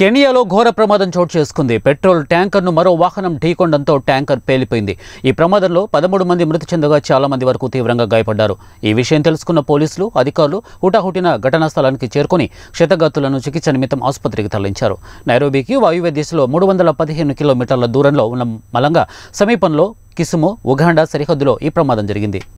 కెనియాలో ఘోర ప్రమాదం చోటు చేసుకుంది పెట్రోల్ ట్యాంకర్ను మరో వాహనం ఢీకొండంతో ట్యాంకర్ పేలిపోయింది ఈ ప్రమాదంలో పదమూడు మంది మృతి చెందగా చాలా మంది వరకు తీవ్రంగా గాయపడ్డారు ఈ విషయం తెలుసుకున్న పోలీసులు అధికారులు హుటాహుటిన ఘటనా స్థలానికి చేరుకుని క్షతగాతులను చికిత్స నిమిత్తం ఆసుపత్రికి తరలించారు నైరోబీకి వాయువ్య దిశలో మూడు వందల పదిహేను కిలోమీటర్ల దూరంలో ఉన్న మలంగా సమీపంలో కిసుము ఉగాండా సరిహద్దులో ఈ ప్రమాదం జరిగింది